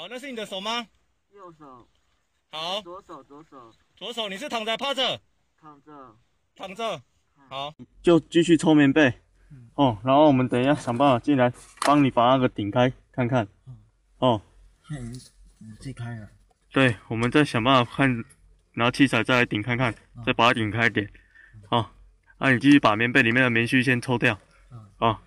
哦，那是你的手吗？右手。好。左手，左手，左手。你是躺在趴着？躺着，躺着。好，就继续抽棉被。哦，然后我们等一下想办法进来，帮你把那个顶开看看。哦。看，己开了。对，我们再想办法看，拿器材再来顶看看，再把它顶开点。哦，啊，你继续把棉被里面的棉絮先抽掉。哦。